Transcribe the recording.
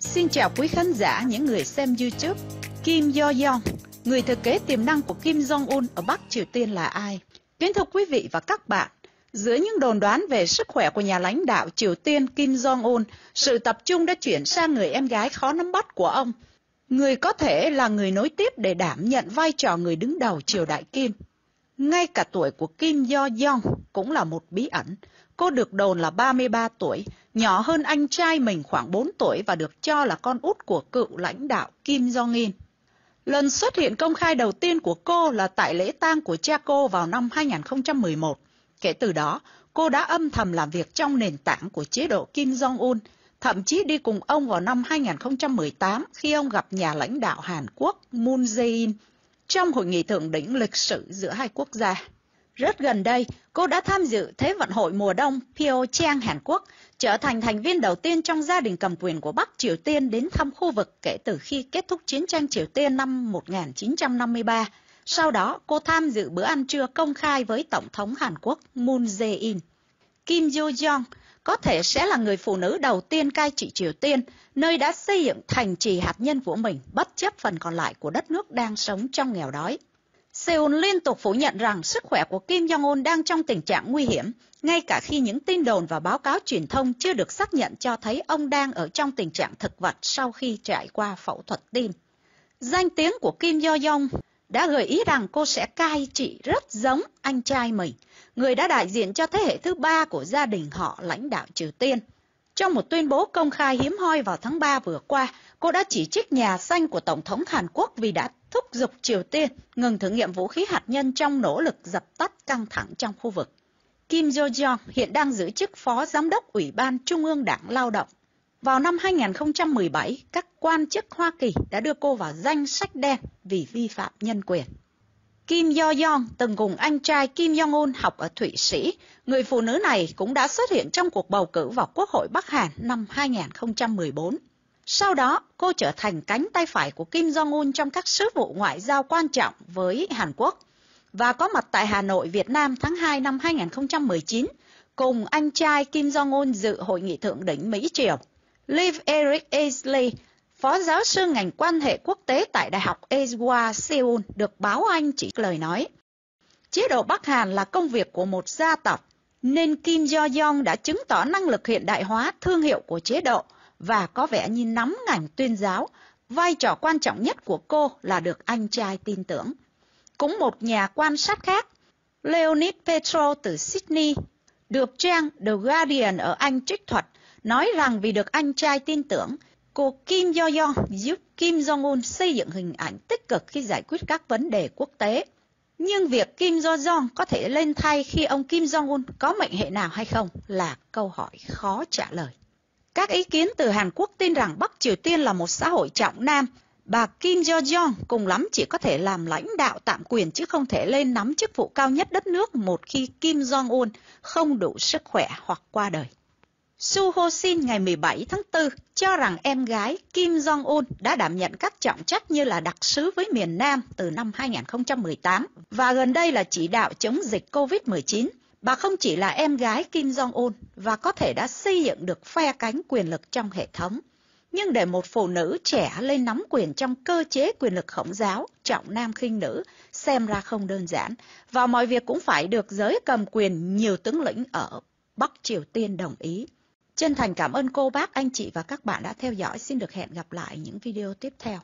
Xin chào quý khán giả những người xem YouTube. Kim yo Jong, người thừa kế tiềm năng của Kim Jong-un ở Bắc Triều Tiên là ai? Kính thưa quý vị và các bạn, dưới những đồn đoán về sức khỏe của nhà lãnh đạo Triều Tiên Kim Jong-un, sự tập trung đã chuyển sang người em gái khó nắm bắt của ông. Người có thể là người nối tiếp để đảm nhận vai trò người đứng đầu triều đại Kim. Ngay cả tuổi của Kim yo Jong cũng là một bí ẩn. Cô được đồn là 33 tuổi, nhỏ hơn anh trai mình khoảng 4 tuổi và được cho là con út của cựu lãnh đạo Kim Jong-un. Lần xuất hiện công khai đầu tiên của cô là tại lễ tang của cha cô vào năm 2011. Kể từ đó, cô đã âm thầm làm việc trong nền tảng của chế độ Kim Jong-un, thậm chí đi cùng ông vào năm 2018 khi ông gặp nhà lãnh đạo Hàn Quốc Moon Jae-in trong hội nghị thượng đỉnh lịch sử giữa hai quốc gia. Rất gần đây, cô đã tham dự Thế vận hội mùa đông Pyeongchang Hàn Quốc, trở thành thành viên đầu tiên trong gia đình cầm quyền của Bắc Triều Tiên đến thăm khu vực kể từ khi kết thúc chiến tranh Triều Tiên năm 1953. Sau đó, cô tham dự bữa ăn trưa công khai với Tổng thống Hàn Quốc Moon Jae-in. Kim yo jong có thể sẽ là người phụ nữ đầu tiên cai trị Triều Tiên, nơi đã xây dựng thành trì hạt nhân của mình bất chấp phần còn lại của đất nước đang sống trong nghèo đói. Seoul liên tục phủ nhận rằng sức khỏe của Kim Jong-un đang trong tình trạng nguy hiểm, ngay cả khi những tin đồn và báo cáo truyền thông chưa được xác nhận cho thấy ông đang ở trong tình trạng thực vật sau khi trải qua phẫu thuật tim. Danh tiếng của Kim Jong-un đã gợi ý rằng cô sẽ cai trị rất giống anh trai mình, người đã đại diện cho thế hệ thứ ba của gia đình họ lãnh đạo Triều Tiên. Trong một tuyên bố công khai hiếm hoi vào tháng 3 vừa qua, cô đã chỉ trích nhà xanh của Tổng thống Hàn Quốc vì đã thúc giục Triều Tiên ngừng thử nghiệm vũ khí hạt nhân trong nỗ lực dập tắt căng thẳng trong khu vực. Kim Jo-jong hiện đang giữ chức Phó Giám đốc Ủy ban Trung ương Đảng Lao động. Vào năm 2017, các quan chức Hoa Kỳ đã đưa cô vào danh sách đen vì vi phạm nhân quyền. Kim Yo jong từng cùng anh trai Kim Jong-un học ở Thụy Sĩ. Người phụ nữ này cũng đã xuất hiện trong cuộc bầu cử vào Quốc hội Bắc Hàn năm 2014. Sau đó, cô trở thành cánh tay phải của Kim Jong-un trong các sứ vụ ngoại giao quan trọng với Hàn Quốc và có mặt tại Hà Nội, Việt Nam tháng 2 năm 2019 cùng anh trai Kim Jong-un dự hội nghị thượng đỉnh Mỹ Triều. Liv Eric Aisley, phó giáo sư ngành quan hệ quốc tế tại Đại học Ewha Seoul được báo Anh chỉ lời nói. Chế độ Bắc Hàn là công việc của một gia tộc, nên Kim Jo Jong đã chứng tỏ năng lực hiện đại hóa thương hiệu của chế độ – và có vẻ như nắm ngành tuyên giáo, vai trò quan trọng nhất của cô là được anh trai tin tưởng. Cũng một nhà quan sát khác, Leonid Petro từ Sydney, được trang The Guardian ở Anh trích thuật, nói rằng vì được anh trai tin tưởng, cô Kim Yo Yo giúp Kim Jong-un xây dựng hình ảnh tích cực khi giải quyết các vấn đề quốc tế. Nhưng việc Kim Jo Jong có thể lên thay khi ông Kim Jong-un có mệnh hệ nào hay không là câu hỏi khó trả lời. Các ý kiến từ Hàn Quốc tin rằng Bắc Triều Tiên là một xã hội trọng nam, bà Kim Jong-jong cùng lắm chỉ có thể làm lãnh đạo tạm quyền chứ không thể lên nắm chức vụ cao nhất đất nước một khi Kim Jong-un không đủ sức khỏe hoặc qua đời. Su Ho-shin ngày 17 tháng 4 cho rằng em gái Kim Jong-un đã đảm nhận các trọng trách như là đặc sứ với miền Nam từ năm 2018 và gần đây là chỉ đạo chống dịch COVID-19. Bà không chỉ là em gái Kim Jong-un và có thể đã xây dựng được phe cánh quyền lực trong hệ thống, nhưng để một phụ nữ trẻ lên nắm quyền trong cơ chế quyền lực khổng giáo, trọng nam khinh nữ, xem ra không đơn giản, và mọi việc cũng phải được giới cầm quyền nhiều tướng lĩnh ở Bắc Triều Tiên đồng ý. Chân thành cảm ơn cô bác, anh chị và các bạn đã theo dõi. Xin được hẹn gặp lại những video tiếp theo.